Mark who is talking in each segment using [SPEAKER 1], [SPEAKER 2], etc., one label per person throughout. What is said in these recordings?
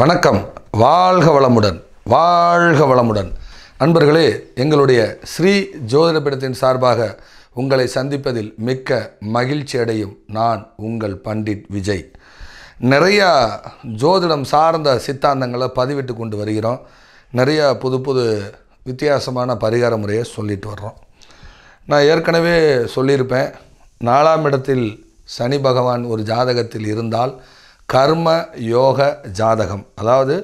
[SPEAKER 1] வணக்கம் வாழ்க வளமுடன் வாழ்க வளமுடன் நண்பர்களே எங்களுடைய ஸ்ரீ ஜோதிடப்பீடத்தின் சார்பாக உங்களை சந்திப்பதில் மிக்க மகிழ்ச்சி அடையும் நான் உங்கள் பண்டிட் விஜய் நிறையா ஜோதிடம் சார்ந்த சித்தாந்தங்களை பதிவிட்டு கொண்டு வருகிறோம் நிறையா புது புது வித்தியாசமான பரிகார முறையை சொல்லிட்டு வர்றோம் நான் ஏற்கனவே சொல்லியிருப்பேன் நாலாம் இடத்தில் சனி பகவான் ஒரு ஜாதகத்தில் இருந்தால் கர்ம யோக ஜாதகம் அதாவது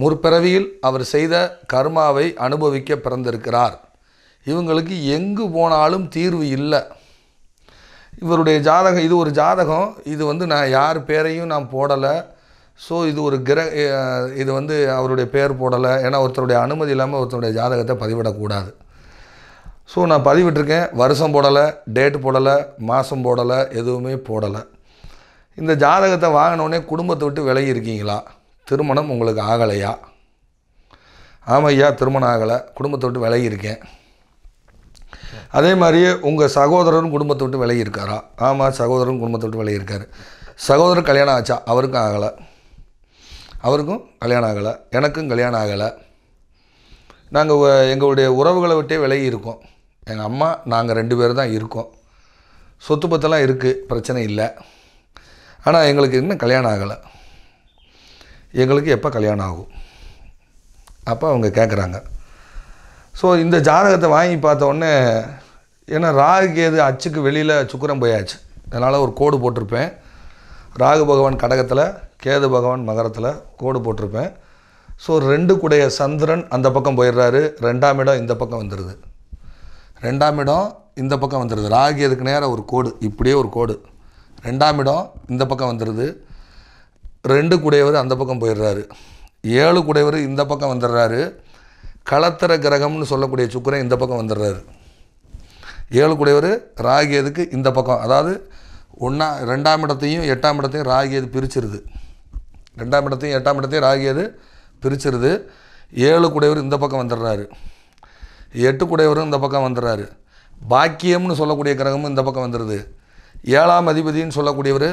[SPEAKER 1] முற்பிறவியில் அவர் செய்த கர்மாவை அனுபவிக்க பிறந்திருக்கிறார் இவங்களுக்கு எங்கு போனாலும் தீர்வு இல்லை இவருடைய ஜாதகம் இது ஒரு ஜாதகம் இது வந்து நான் யார் பேரையும் நான் போடலை ஸோ இது ஒரு கிர இது வந்து அவருடைய பேர் போடலை ஏன்னா ஒருத்தருடைய அனுமதி இல்லாமல் ஒருத்தருடைய ஜாதகத்தை பதிவிடக்கூடாது ஸோ நான் பதிவிட்டிருக்கேன் வருஷம் போடலை டேட் போடலை மாதம் போடலை எதுவுமே போடலை இந்த ஜாதகத்தை வாங்கினோடனே குடும்பத்தை விட்டு விலகி இருக்கீங்களா திருமணம் உங்களுக்கு ஆகலையா ஆமையா திருமணம் ஆகலை குடும்பத்தை விட்டு விலகி இருக்கேன் அதே மாதிரியே உங்கள் சகோதரரும் குடும்பத்தை விட்டு விலகி இருக்காரா ஆமாம் சகோதரரும் குடும்பத்தை விட்டு விலகி இருக்கார் சகோதரர் கல்யாணம் ஆச்சா அவருக்கும் ஆகலை அவருக்கும் கல்யாணம் ஆகலை எனக்கும் கல்யாணம் ஆகலை நாங்கள் எங்களுடைய உறவுகளை விட்டே விலகி இருக்கோம் எங்கள் அம்மா நாங்கள் ரெண்டு பேர் தான் இருக்கோம் சொத்து பத்தெல்லாம் இருக்குது பிரச்சனை இல்லை ஆனால் எங்களுக்கு இன்னும் கல்யாணம் ஆகலை எங்களுக்கு எப்போ கல்யாணம் ஆகும் அப்போ அவங்க கேட்குறாங்க ஸோ இந்த ஜாதகத்தை வாங்கி பார்த்தோடனே ஏன்னா ராகுக்கு கேது அச்சுக்கு வெளியில் சுக்கரம் போயாச்சு அதனால் ஒரு கோடு போட்டிருப்பேன் ராகு பகவான் கடகத்தில் கேது பகவான் மகரத்தில் கோடு போட்டிருப்பேன் ஸோ ரெண்டு கூடைய சந்திரன் அந்த பக்கம் போயிடுறாரு ரெண்டாம் இடம் இந்த பக்கம் வந்துடுது ரெண்டாம் இடம் இந்த பக்கம் வந்துடுது ராகு எதுக்கு நேராக ஒரு கோடு இப்படியே ஒரு கோடு ரெண்டாம் இடம் இந்த பக்கம் வந்துடுது ரெண்டு குடையவர் அந்த பக்கம் போயிடுறாரு ஏழு குடையவர் இந்த பக்கம் வந்துடுறாரு களத்திர கிரகம்னு சொல்லக்கூடிய சுக்கரன் இந்த பக்கம் வந்துடுறாரு ஏழு ராகி ராகியதுக்கு இந்த பக்கம் அதாவது ஒன்றா ரெண்டாம் இடத்தையும் எட்டாம் இடத்தையும் ராகியது பிரிச்சிருது ரெண்டாம் இடத்தையும் எட்டாம் இடத்தையும் ராகியது பிரிச்சிருது ஏழு குடையவர் இந்த பக்கம் வந்துடுறாரு எட்டு குடையவரும் இந்த பக்கம் வந்துடுறாரு பாக்கியம்னு சொல்லக்கூடிய கிரகமும் இந்த பக்கம் வந்துடுது ஏழாம் அதிபதினு சொல்லக்கூடியவர்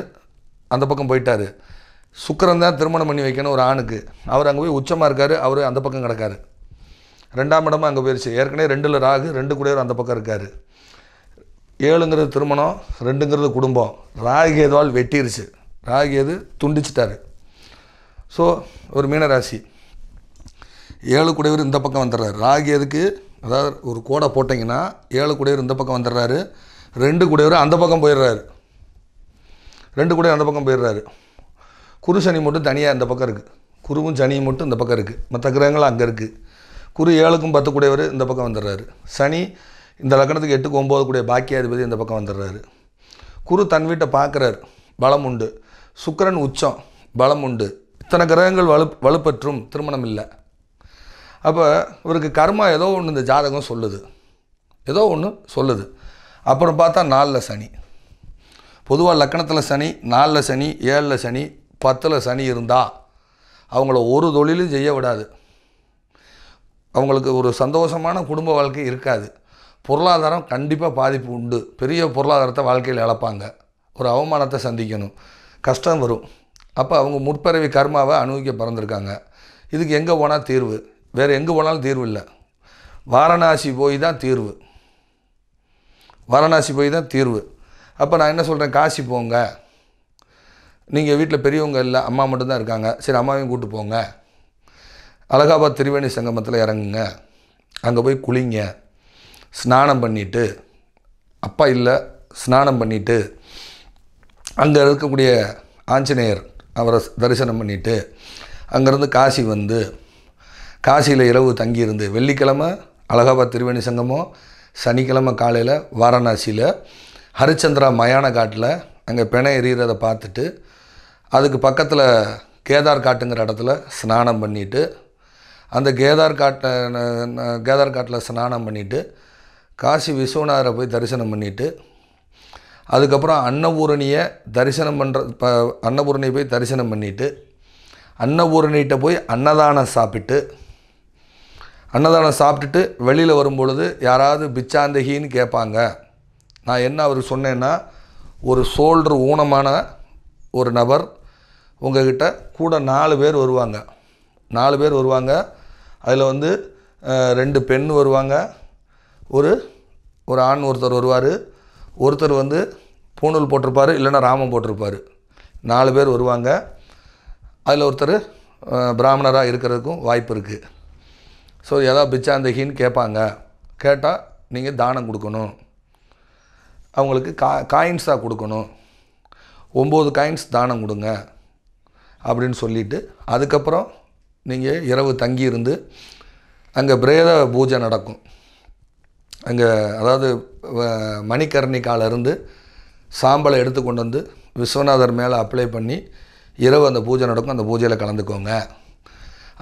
[SPEAKER 1] அந்த பக்கம் போயிட்டார் சுக்கரன் தான் திருமணம் பண்ணி வைக்கணும் ஒரு ஆணுக்கு அவர் அங்கே போய் உச்சமாக இருக்கார் அவர் அந்த பக்கம் கிடக்காரு ரெண்டாம் இடமும் அங்கே போயிடுச்சு ஏற்கனவே ரெண்டில் ராகு ரெண்டு கூடவர் அந்த பக்கம் இருக்கார் ஏழுங்கிறது திருமணம் ரெண்டுங்கிறது குடும்பம் ராகு ஏதுவால் வெட்டிருச்சு ராகு எது துண்டிச்சிட்டாரு ஸோ ஒரு மீனராசி ஏழு கூடையவர் இந்த பக்கம் வந்துடுறாரு ராகு எதுக்கு அதாவது ஒரு கோடை போட்டிங்கன்னா ஏழு கூடையவர் இந்த பக்கம் வந்துடுறாரு ரெண்டு குடையவரும் அந்த பக்கம் போயிடுறாரு ரெண்டு கூட அந்த பக்கம் போயிடுறாரு குரு சனி மட்டும் தனியாக இந்த பக்கம் இருக்குது குருவும் சனியும் மட்டும் இந்த பக்கம் இருக்குது மற்ற கிரகங்களும் அங்கே இருக்குது குரு ஏழுக்கும் பத்து கூடையவர் இந்த பக்கம் வந்துடுறாரு சனி இந்த லக்கணத்துக்கு எட்டுக்கு ஒம்பது கூடிய பாக்கியாதிபதி இந்த பக்கம் வந்துடுறாரு குரு தன் வீட்டை பார்க்குறாரு பலம் உண்டு சுக்கரன் உச்சம் பலம் உண்டு இத்தனை கிரகங்கள் வலு வலுப்பற்றும் திருமணம் இல்லை அப்போ இவருக்கு கர்மா ஏதோ ஒன்று இந்த ஜாதகம் சொல்லுது ஏதோ ஒன்று சொல்லுது அப்புறம் பார்த்தா நாலில் சனி பொதுவாக லக்கணத்தில் சனி நாலில் சனி ஏழில் சனி பத்தில் சனி இருந்தால் அவங்கள ஒரு தொழிலும் செய்ய விடாது அவங்களுக்கு ஒரு சந்தோஷமான குடும்ப வாழ்க்கை இருக்காது பொருளாதாரம் கண்டிப்பாக பாதிப்பு உண்டு பெரிய பொருளாதாரத்தை வாழ்க்கையில் இழப்பாங்க ஒரு அவமானத்தை சந்திக்கணும் கஷ்டம் வரும் அப்போ அவங்க முற்பிறவி கர்மாவை அனுபவிக்க பிறந்திருக்காங்க இதுக்கு எங்கே போனால் தீர்வு வேறு எங்கே போனாலும் தீர்வு இல்லை வாரணாசி போய் தான் தீர்வு வாரணாசி போய் தான் தீர்வு அப்போ நான் என்ன சொல்கிறேன் காசி போங்க நீங்கள் வீட்டில் பெரியவங்க இல்லை அம்மா மட்டும்தான் இருக்காங்க சரி அம்மாவையும் கூட்டு போங்க அலகாபாத் திரிவேணி சங்கமத்தில் இறங்குங்க அங்கே போய் குளிங்க ஸ்நானம் பண்ணிவிட்டு அப்பா இல்லை ஸ்நானம் பண்ணிவிட்டு அங்கே இருக்கக்கூடிய ஆஞ்சநேயர் அவரை தரிசனம் பண்ணிவிட்டு அங்கேருந்து காசி வந்து காசியில் இரவு தங்கியிருந்து வெள்ளிக்கிழமை அலகாபாத் திரிவேணி சங்கமம் சனிக்கிழமை காலையில் வாரணாசியில் ஹரிச்சந்திரா மயான காட்டில் அங்கே பிணை எறிகிறத பார்த்துட்டு அதுக்கு பக்கத்தில் கேதார் காட்டுங்கிற இடத்துல ஸ்நானம் பண்ணிவிட்டு அந்த கேதார் காட்டை கேதார் காட்டில் ஸ்நானம் பண்ணிவிட்டு காசி விஸ்வநாதரை போய் தரிசனம் பண்ணிவிட்டு அதுக்கப்புறம் அன்னபூரணியை தரிசனம் பண்ணுற இப்போ அன்னபூரணியை போய் தரிசனம் பண்ணிவிட்டு அன்னபூரணிகிட்ட போய் அன்னதானம் சாப்பிட்டு அன்னதானம் சாப்பிட்டுட்டு வெளியில் வரும்பொழுது யாராவது பிச்சாந்தகின்னு கேட்பாங்க நான் என்ன அவர் சொன்னேன்னா ஒரு சோல்டர் ஊனமான ஒரு நபர் உங்ககிட்ட கூட நாலு பேர் வருவாங்க நாலு பேர் வருவாங்க அதில் வந்து ரெண்டு பெண் வருவாங்க ஒரு ஒரு ஆண் ஒருத்தர் வருவார் ஒருத்தர் வந்து பூணூல் போட்டிருப்பார் இல்லைன்னா ராமம் போட்டிருப்பார் நாலு பேர் வருவாங்க அதில் ஒருத்தர் பிராமணராக இருக்கிறதுக்கும் வாய்ப்பு இருக்குது ஸோ எதாவது பிச்சாந்தகின்னு கேட்பாங்க கேட்டால் நீங்கள் தானம் கொடுக்கணும் அவங்களுக்கு கா காயின்ஸாக கொடுக்கணும் ஒம்பது காயின்ஸ் தானம் கொடுங்க அப்படின்னு சொல்லிவிட்டு அதுக்கப்புறம் நீங்கள் இரவு தங்கி இருந்து அங்கே பிரேத பூஜை நடக்கும் அங்கே அதாவது இருந்து சாம்பலை எடுத்து கொண்டு வந்து விஸ்வநாதர் மேலே அப்ளை பண்ணி இரவு அந்த பூஜை நடக்கும் அந்த பூஜையில் கலந்துக்கோங்க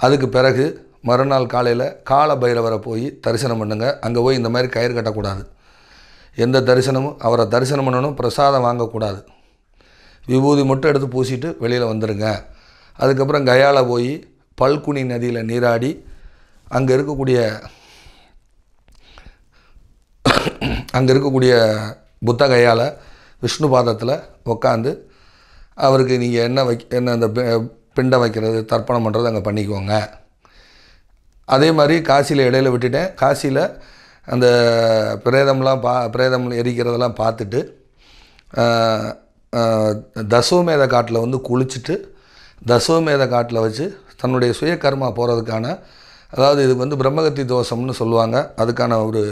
[SPEAKER 1] அதுக்கு பிறகு மறுநாள் காலையில் கால பைரவரை போய் தரிசனம் பண்ணுங்கள் அங்கே போய் இந்த மாதிரி கயிறு கட்டக்கூடாது எந்த தரிசனமும் அவரை தரிசனம் பண்ணணும் பிரசாதம் வாங்கக்கூடாது விபூதி மட்டும் எடுத்து பூசிட்டு வெளியில் வந்துடுங்க அதுக்கப்புறம் கயாவில் போய் பல்குனி நதியில் நீராடி அங்கே இருக்கக்கூடிய அங்கே இருக்கக்கூடிய புத்த கையால் விஷ்ணு பாதத்தில் உக்காந்து அவருக்கு நீங்கள் என்ன வை என்ன அந்த பிண்டை வைக்கிறது தர்ப்பணம் பண்ணுறது அங்கே பண்ணிக்கோங்க அதே மாதிரி காசியில் இடையில விட்டுட்டேன் காசியில் அந்த பிரேதம்லாம் பா பிரேதம் எரிக்கிறதெல்லாம் பார்த்துட்டு தசோமேத காட்டில் வந்து குளிச்சுட்டு தசோமேத காட்டில் வச்சு தன்னுடைய சுய கர்மா போகிறதுக்கான அதாவது இது வந்து பிரம்மகத்தி தோஷம்னு சொல்லுவாங்க அதுக்கான ஒரு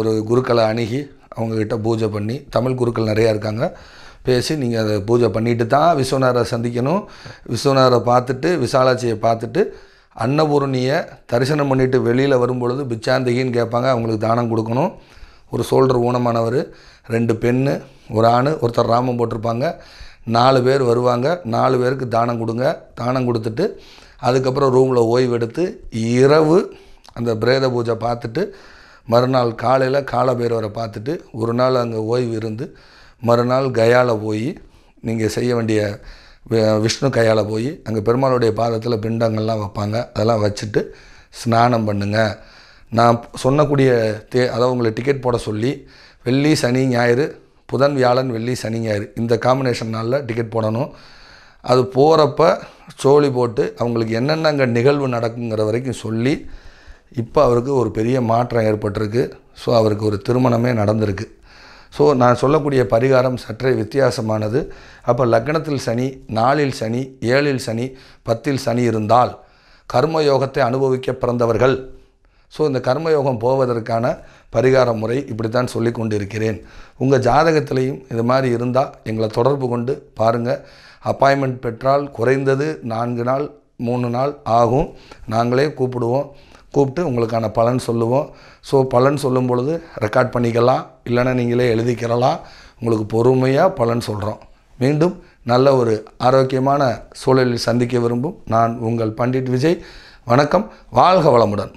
[SPEAKER 1] ஒரு குருக்களை அணுகி அவங்கக்கிட்ட பூஜை பண்ணி தமிழ் குருக்கள் நிறையா இருக்காங்க பேசி நீங்கள் அதை பூஜை பண்ணிட்டு தான் விஸ்வநாதரை சந்திக்கணும் விஸ்வநாரை பார்த்துட்டு விசாலாட்சியை பார்த்துட்டு அன்னபூரணியை தரிசனம் பண்ணிவிட்டு வெளியில் வரும்பொழுது பிச்சாந்திகின்னு கேட்பாங்க அவங்களுக்கு தானம் கொடுக்கணும் ஒரு சோல்டர் ஊனமானவர் ரெண்டு பெண்ணு ஒரு ஆண் ஒருத்தர் ராமம் போட்டிருப்பாங்க நாலு பேர் வருவாங்க நாலு பேருக்கு தானம் கொடுங்க தானம் கொடுத்துட்டு அதுக்கப்புறம் ரூமில் ஓய்வு எடுத்து இரவு அந்த பிரேத பூஜை பார்த்துட்டு மறுநாள் காலையில் காலபைரவரை பார்த்துட்டு ஒரு நாள் அங்கே ஓய்வு இருந்து மறுநாள் கயாவில் போய் நீங்கள் செய்ய வேண்டிய விஷ்ணு கையால் போய் அங்கே பெருமாளுடைய பாதத்தில் பிண்டங்கள்லாம் வைப்பாங்க அதெல்லாம் வச்சுட்டு ஸ்நானம் பண்ணுங்கள் நான் சொன்னக்கூடிய தே அதாவது உங்களை டிக்கெட் போட சொல்லி வெள்ளி சனி ஞாயிறு புதன் வியாழன் வெள்ளி சனி ஞாயிறு இந்த காம்பினேஷன் நாளில் டிக்கெட் போடணும் அது போகிறப்ப சோழி போட்டு அவங்களுக்கு என்னென்ன அங்கே நிகழ்வு நடக்குங்கிற வரைக்கும் சொல்லி இப்போ அவருக்கு ஒரு பெரிய மாற்றம் ஏற்பட்டிருக்கு ஸோ அவருக்கு ஒரு திருமணமே நடந்திருக்கு ஸோ நான் சொல்லக்கூடிய பரிகாரம் சற்றே வித்தியாசமானது அப்போ லக்னத்தில் சனி நாளில் சனி ஏழில் சனி பத்தில் சனி இருந்தால் கர்மயோகத்தை அனுபவிக்க பிறந்தவர்கள் ஸோ இந்த கர்மயோகம் போவதற்கான பரிகார முறை இப்படி தான் சொல்லி கொண்டிருக்கிறேன் உங்கள் ஜாதகத்திலையும் இது மாதிரி இருந்தால் எங்களை தொடர்பு கொண்டு பாருங்கள் அப்பாயின்மெண்ட் பெற்றால் குறைந்தது நான்கு நாள் மூணு நாள் ஆகும் நாங்களே கூப்பிடுவோம் கூப்பிட்டு உங்களுக்கான பலன் சொல்லுவோம் ஸோ பலன் சொல்லும் பொழுது ரெக்கார்ட் பண்ணிக்கலாம் இல்லைன்னா நீங்களே எழுதிக்கிறலாம் உங்களுக்கு பொறுமையாக பலன் சொல்கிறோம் மீண்டும் நல்ல ஒரு ஆரோக்கியமான சூழலில் சந்திக்க விரும்பும் நான் உங்கள் பண்டிட் விஜய் வணக்கம் வாழ்க வளமுடன்